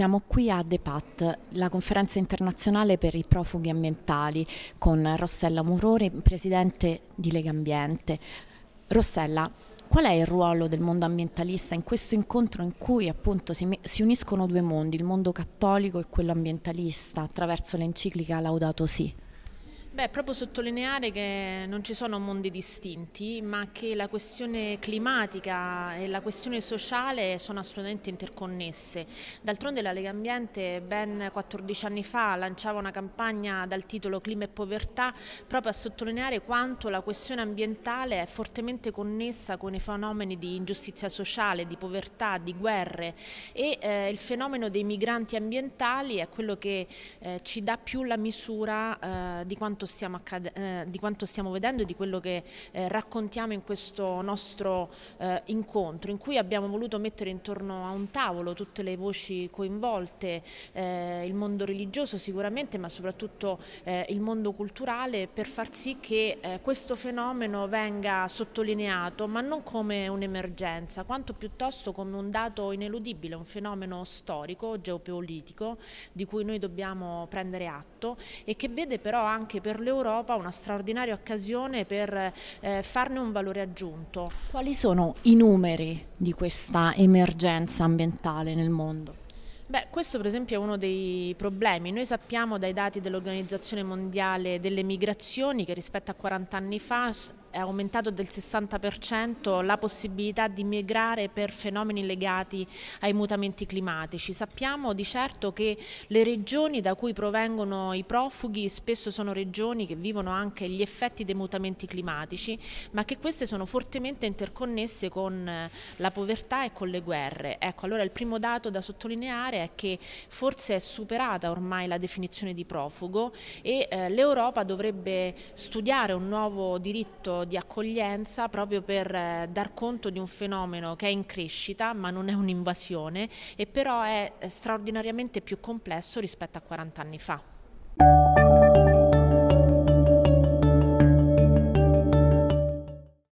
Siamo qui a DEPAT, la conferenza internazionale per i profughi ambientali, con Rossella Murore, presidente di Lega Ambiente. Rossella, qual è il ruolo del mondo ambientalista in questo incontro in cui appunto si, si uniscono due mondi, il mondo cattolico e quello ambientalista, attraverso l'enciclica Laudato Si'? Beh, proprio sottolineare che non ci sono mondi distinti, ma che la questione climatica e la questione sociale sono assolutamente interconnesse. D'altronde la Lega Ambiente ben 14 anni fa lanciava una campagna dal titolo Clima e povertà proprio a sottolineare quanto la questione ambientale è fortemente connessa con i fenomeni di ingiustizia sociale, di povertà, di guerre e eh, il fenomeno dei migranti ambientali è quello che eh, ci dà più la misura eh, di quanto stiamo, eh, di quanto stiamo vedendo e di quello che eh, raccontiamo in questo nostro eh, incontro, in cui abbiamo voluto mettere intorno a un tavolo tutte le voci coinvolte, eh, il mondo religioso sicuramente, ma soprattutto eh, il mondo culturale, per far sì che eh, questo fenomeno venga sottolineato, ma non come un'emergenza, quanto piuttosto come un dato ineludibile, un fenomeno storico, geopolitico, di cui noi dobbiamo prendere atto e che vede però anche per l'Europa una straordinaria occasione per eh, farne un valore aggiunto. Quali sono i numeri di questa emergenza ambientale nel mondo? Beh, questo per esempio è uno dei problemi. Noi sappiamo dai dati dell'Organizzazione Mondiale delle Migrazioni che rispetto a 40 anni fa è aumentato del 60% la possibilità di migrare per fenomeni legati ai mutamenti climatici. Sappiamo di certo che le regioni da cui provengono i profughi spesso sono regioni che vivono anche gli effetti dei mutamenti climatici, ma che queste sono fortemente interconnesse con eh, la povertà e con le guerre. Ecco, allora il primo dato da sottolineare è che forse è superata ormai la definizione di profugo e eh, l'Europa dovrebbe studiare un nuovo diritto di accoglienza proprio per eh, dar conto di un fenomeno che è in crescita ma non è un'invasione e però è eh, straordinariamente più complesso rispetto a 40 anni fa.